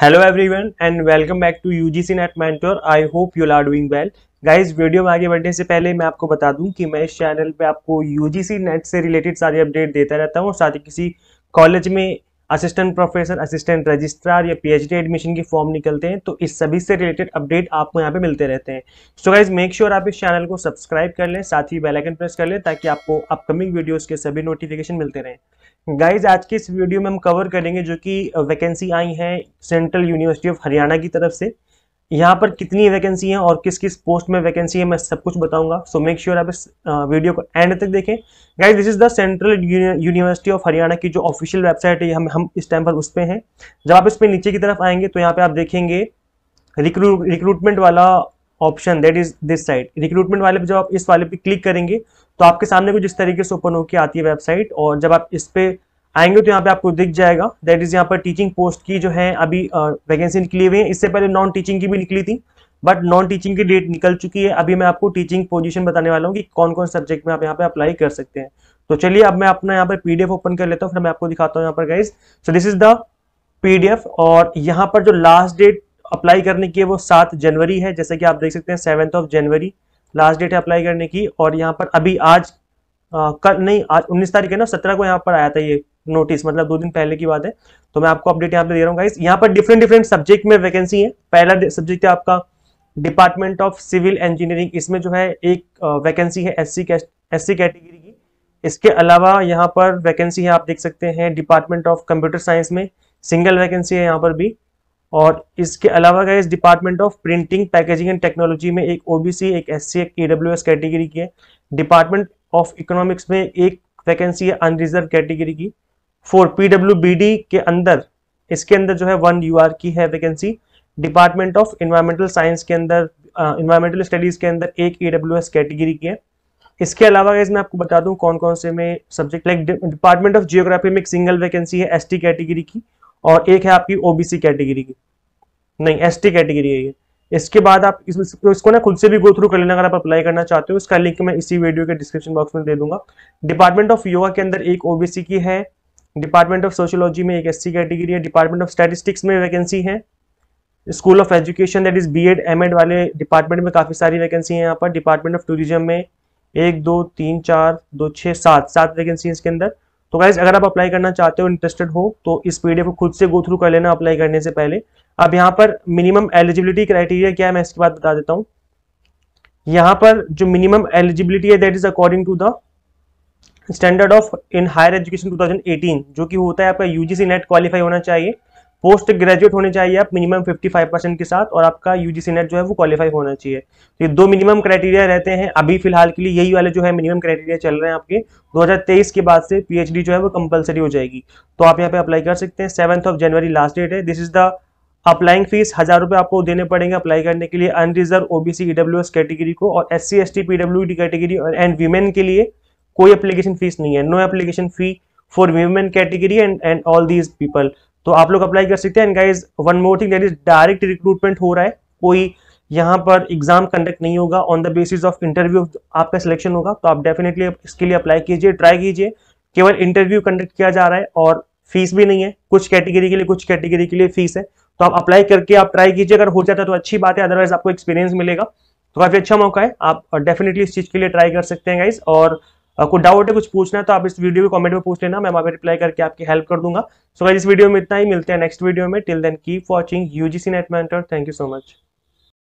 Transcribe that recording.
hello everyone and welcome back to UGC NET mentor I hope you are doing well guys video में आगे बढ़ने से पहले मैं आपको बता दूं कि मैं इस चैनल पे आपको यूजीसी नेट से रिलेटेड सारी अपडेट देता रहता हूं और साथ ही किसी कॉलेज में असिस्टेंट प्रोफेसर असिस्टेंट रजिस्ट्रार या पीएचडी एडमिशन की फॉर्म निकलते हैं तो इस सभी से रिलेटेड अपडेट आपको यहाँ पे मिलते रहते हैं सो गाइज मेक श्योर आप इस चैनल को सब्सक्राइब कर लें साथ ही बेलाइकन प्रेस कर लें ताकि आपको अपकमिंग वीडियोज के सभी नोटिफिकेशन मिलते रहें गाइज आज की इस वीडियो में हम कवर करेंगे जो कि वैकेंसी आई है सेंट्रल यूनिवर्सिटी ऑफ हरियाणा की तरफ से यहाँ पर कितनी वैकेंसी है और किस किस पोस्ट में वैकेंसी है मैं सब कुछ बताऊंगा सो मेक श्योर आप इस वीडियो को एंड तक देखें guys this is the central university of Haryana की जो ऑफिशियल वेबसाइट है हम हम इस टाइम पर उस पर हैं जब आप इस पर नीचे की तरफ आएंगे तो यहाँ पे आप देखेंगे रिक्रू रिक्रूटमेंट वाला option that is this side recruitment वाले पे जब आप इस वाले पे क्लिक करेंगे तो आपके सामने कुछ इस तरीके से ओपन होकर आती है वेबसाइट और जब आप इस पर आएंगे तो यहाँ पे आपको दिख जाएगा दैट इज यहाँ पर टीचिंग पोस्ट की जो है अभी वैकेंसी निकली हुई है इससे पहले नॉन टीचिंग की भी निकली थी बट नॉन टीचिंग की डेट निकल चुकी है अभी मैं आपको टीचिंग पोजीशन बताने वाला हूँ कि कौन कौन सब्जेक्ट में आप यहाँ पे अप्लाई कर सकते हैं तो चलिए अब मैं अपना यहाँ पर पीडीएफ ओपन कर लेता हूँ फिर मैं आपको दिखाता हूँ यहाँ पर guys so this is the PDF और यहाँ पर जो लास्ट डेट अप्लाई करने की है वो सात जनवरी है जैसे कि आप देख सकते हैं सेवन्थ ऑफ जनवरी लास्ट डेट है अप्लाई करने की और यहाँ पर अभी आज कल नहीं आज उन्नीस तारीख है ना सत्रह को यहाँ पर आया था ये नोटिस मतलब दो दिन पहले की बात है तो मैं आपको अपडेट यहाँ पे दे रहा हूँ यहाँ पर डिफरेंट डिफरेंट सब्जेक्ट में वैकेंसी है पहला सब्जेक्ट है आपका डिपार्टमेंट ऑफ सिविल इंजीनियरिंग इसमें जो है एक वैकेंसी है एस सी एस कैटेगरी की इसके अलावा यहाँ पर वैकेंसी है आप देख सकते हैं डिपार्टमेंट ऑफ कंप्यूटर साइंस में सिंगल वैकेंसी है यहाँ पर भी और इसके अलावा गए department of printing packaging and technology में एक ओबीसी एक एस सी एक ईडब्ल्यूएस कैटेगरी की है डिपार्टमेंट ऑफ इकोनॉमिक्स में एक वैकेंसी है अनरिजर्व कैटेगरी की फोर डी के अंदर इसके अंदर जो है वन आर की है vacancy department of environmental science के अंदर इन्वायरमेंटल uh, स्टडीज के अंदर एक ई डब्ल्यू एस कैटेगरी की है इसके अलावा गैस मैं आपको बता दूं कौन कौन से में subject like department of geography में एक सिंगल वैकेंसी है एसटी कैटेगरी की और एक है आपकी ओबीसी कैटेगरी की नहीं एसटी कैटेगरी है ये इसके बाद आप इस, इसको ना खुद से भी गो थ्रू कर लेना अगर आप अप्लाई करना चाहते हो इसका लिंक मैं इसी वीडियो के डिस्क्रिप्शन बॉक्स में दे दूंगा डिपार्टमेंट ऑफ योगा के अंदर एक ओबीसी की है डिपार्टमेंट ऑफ सोशोलॉजी में एक एस कैटेगरी है डिपार्टमेंट ऑफ स्टैटिस्टिक्स में वैकेंसी है school of education that is M Ed वाले डिपार्टमेंट में काफ़ी सारी वैकेंसी है यहाँ पर डिपार्टमेंट ऑफ टूरिज्म में एक दो तीन चार दो छः सात सात वैकेंसी इसके अंदर तो गाइज अगर आप अप्लाई करना चाहते हो इंटरेस्टेड हो तो इस पीडीएफ को खुद से गो थ्रू कर लेना अप्लाई करने से पहले अब यहाँ पर मिनिमम एलिजिबिलिटी क्राइटेरिया क्या है मैं इसके बाद बता देता हूँ यहाँ पर जो मिनिमम एलिजिबिलिटी है that is according to the standard of in higher education 2018 जो कि होता है आपका यूजीसी नेट क्वालिफाई होना चाहिए पोस्ट ग्रेजुएट होने चाहिए आप मिनिमम 55 परसेंट के साथ और आपका यूजीसी नेट जो है वो क्वालिफाई होना चाहिए तो ये दो मिनिमम क्राइटेरिया रहते हैं अभी फिलहाल के लिए यही वाले जो है मिनिमम क्राइटेरिया चल रहे हैं आपके 2023 के बाद से पीएचडी जो है वो कंपलसरी हो जाएगी तो आप यहाँ पे अप्लाई कर सकते हैं सेवंथ ऑफ जनवरी लास्ट डेट है this is the applying fees हजार रुपये आपको देने पड़ेंगे अप्लाई करने के लिए अनरिजर्व ओबीसी ईडब्ल्यू कैटेगरी को और S C S T PW category and women के लिए कोई एप्लीकेशन फीस नहीं है no application fee for women category and and all these people तो आप लोग अप्लाई कर सकते हैं and guys one more thing that is direct recruitment हो रहा है कोई यहाँ पर एग्जाम कंडक्ट नहीं होगा on the basis of interview आपका सिलेक्शन होगा तो आप डेफिनेटली इसके लिए अप्लाई कीजिए ट्राई कीजिए केवल इंटरव्यू कंडक्ट किया जा रहा है और फीस भी नहीं है कुछ कैटेगरी के लिए कुछ कैटेगरी के लिए फीस है तो आप अप्लाई करके आप ट्राई कीजिए अगर हो जाता है तो अच्छी बात है अदरवाइज आपको एक्सपीरियंस मिलेगा तो काफी अच्छा मौका है आप डेफिनेटली इस चीज के लिए ट्राई कर सकते हैं गाइज और कोई डाउट है कुछ पूछना है तो आप इस वीडियो के कमेंट में पूछ लेना मैं वहाँ पे रिप्लाई करके आपकी हेल्प कर दूंगा सो so, इस वीडियो में इतना ही मिलते हैं नेक्स्ट वीडियो में till then keep watching UGC NET mentor thank you so much